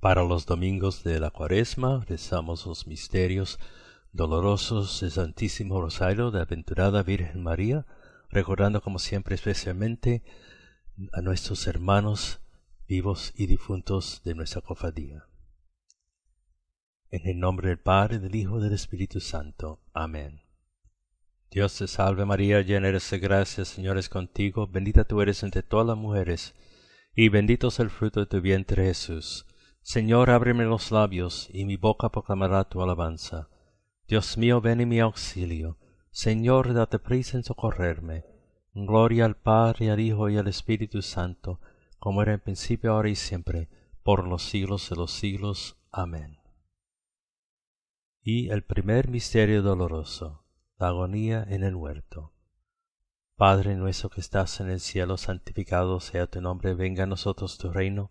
Para los domingos de la cuaresma rezamos los misterios dolorosos del Santísimo Rosario de la Aventurada Virgen María, recordando como siempre especialmente a nuestros hermanos vivos y difuntos de nuestra cofradía. En el nombre del Padre, del Hijo y del Espíritu Santo. Amén. Dios te salve María, llena eres de gracia, Señor es contigo, bendita tú eres entre todas las mujeres, y bendito es el fruto de tu vientre Jesús. Señor, ábreme los labios, y mi boca proclamará tu alabanza. Dios mío, ven en mi auxilio. Señor, date prisa en socorrerme. Gloria al Padre, al Hijo y al Espíritu Santo, como era en principio, ahora y siempre, por los siglos de los siglos. Amén. Y el primer misterio doloroso, la agonía en el huerto. Padre nuestro que estás en el cielo, santificado sea tu nombre, venga a nosotros tu reino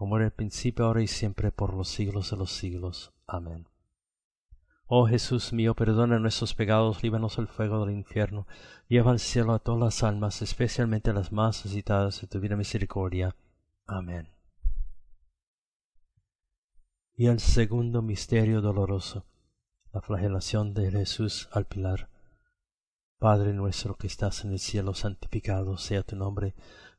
como en el principio, ahora y siempre, por los siglos de los siglos. Amén. Oh Jesús mío, perdona nuestros pecados, líbanos del fuego del infierno, lleva al cielo a todas las almas, especialmente a las más necesitadas de tu vida misericordia. Amén. Y el segundo misterio doloroso, la flagelación de Jesús al pilar. Padre nuestro que estás en el cielo, santificado sea tu nombre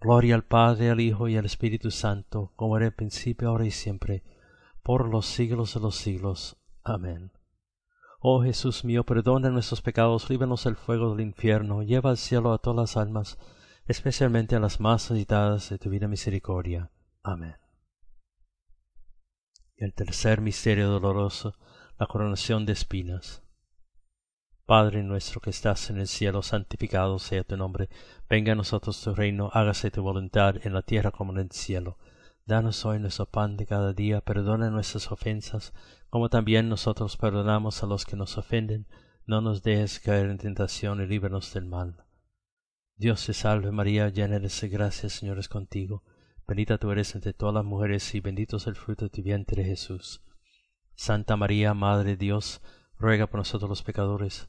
Gloria al Padre, al Hijo y al Espíritu Santo, como era el principio, ahora y siempre, por los siglos de los siglos. Amén. Oh Jesús mío, perdona nuestros pecados, líbranos del fuego del infierno, lleva al cielo a todas las almas, especialmente a las más necesitadas de tu vida misericordia. Amén. Y el tercer misterio doloroso, la coronación de espinas. Padre nuestro que estás en el cielo, santificado sea tu nombre, venga a nosotros tu reino, hágase tu voluntad en la tierra como en el cielo. Danos hoy nuestro pan de cada día, perdona nuestras ofensas, como también nosotros perdonamos a los que nos ofenden, no nos dejes caer en tentación y líbranos del mal. Dios te salve María, llena eres de gracia, Señor es contigo, bendita tú eres entre todas las mujeres y bendito es el fruto de tu vientre Jesús. Santa María, Madre de Dios, ruega por nosotros los pecadores,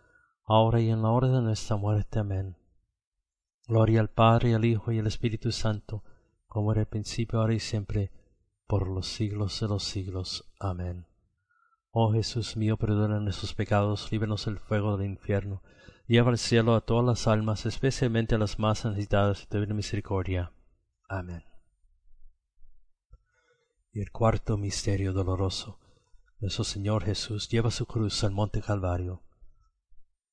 ahora y en la hora de nuestra muerte. Amén. Gloria al Padre, al Hijo y al Espíritu Santo, como era el principio, ahora y siempre, por los siglos de los siglos. Amén. Oh Jesús mío, perdona nuestros pecados, líbranos del fuego del infierno, lleva al cielo a todas las almas, especialmente a las más necesitadas de tu misericordia. Amén. Y el cuarto misterio doloroso. Nuestro Señor Jesús lleva su cruz al monte Calvario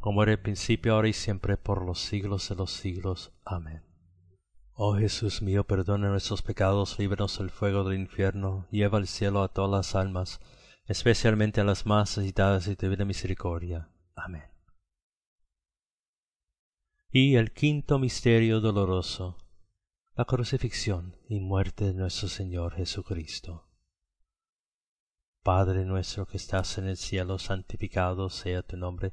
como era el principio, ahora y siempre, por los siglos de los siglos. Amén. Oh Jesús mío, perdona nuestros pecados, líbranos del fuego del infierno, lleva al cielo a todas las almas, especialmente a las más necesitadas de tu vida misericordia. Amén. Y el quinto misterio doloroso, la crucifixión y muerte de nuestro Señor Jesucristo. Padre nuestro que estás en el cielo, santificado sea tu nombre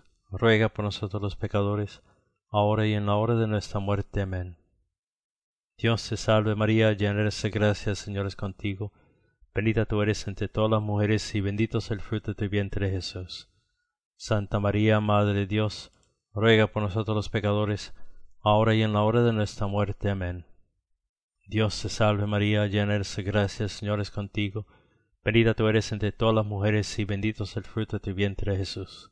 ruega por nosotros los pecadores, ahora y en la hora de nuestra muerte. Amén. Dios te salve María, llena eres de gracia, Señores Señor contigo. Bendita tú eres entre todas las mujeres y bendito es el fruto de tu vientre Jesús. Santa María, Madre de Dios, ruega por nosotros los pecadores, ahora y en la hora de nuestra muerte. Amén. Dios te salve María, llena eres de gracia, Señor contigo. Bendita tú eres entre todas las mujeres y bendito es el fruto de tu vientre Jesús.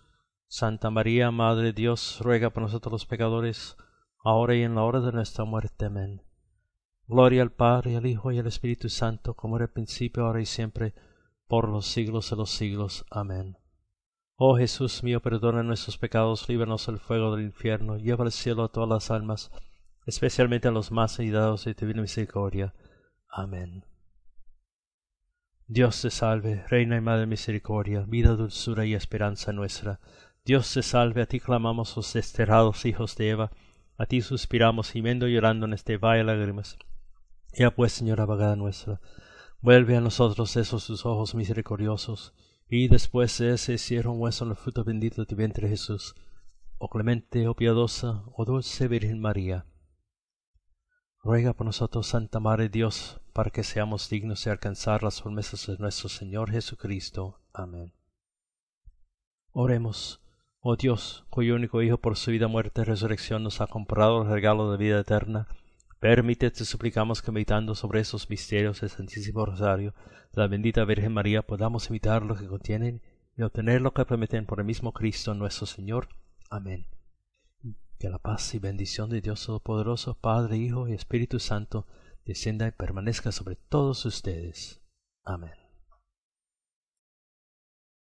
Santa María, Madre de Dios, ruega por nosotros los pecadores, ahora y en la hora de nuestra muerte. Amén. Gloria al Padre, al Hijo y al Espíritu Santo, como era el principio, ahora y siempre, por los siglos de los siglos. Amén. Oh Jesús mío, perdona nuestros pecados, líbranos del fuego del infierno, lleva al cielo a todas las almas, especialmente a los más ayudados de tu divina misericordia. Amén. Dios te salve, Reina y Madre de Misericordia, vida, dulzura y esperanza nuestra Dios se salve, a ti clamamos los oh desterrados hijos de Eva, a ti suspiramos y y llorando en este valle lágrimas. Ya pues, Señora vagada nuestra, vuelve a nosotros esos tus ojos misericordiosos, y después de ese hicieron hueso en el fruto bendito de tu vientre Jesús. o oh clemente, o oh piadosa, o dulce Virgen María. Ruega por nosotros, Santa Madre Dios, para que seamos dignos de alcanzar las promesas de nuestro Señor Jesucristo. Amén. Oremos. Oh Dios, cuyo único Hijo por su vida, muerte y resurrección nos ha comprado el regalo de vida eterna, permítete, suplicamos que meditando sobre esos misterios del Santísimo Rosario, de la bendita Virgen María, podamos imitar lo que contienen y obtener lo que prometen por el mismo Cristo nuestro Señor. Amén. Que la paz y bendición de Dios Todopoderoso, Padre, Hijo y Espíritu Santo, descienda y permanezca sobre todos ustedes. Amén.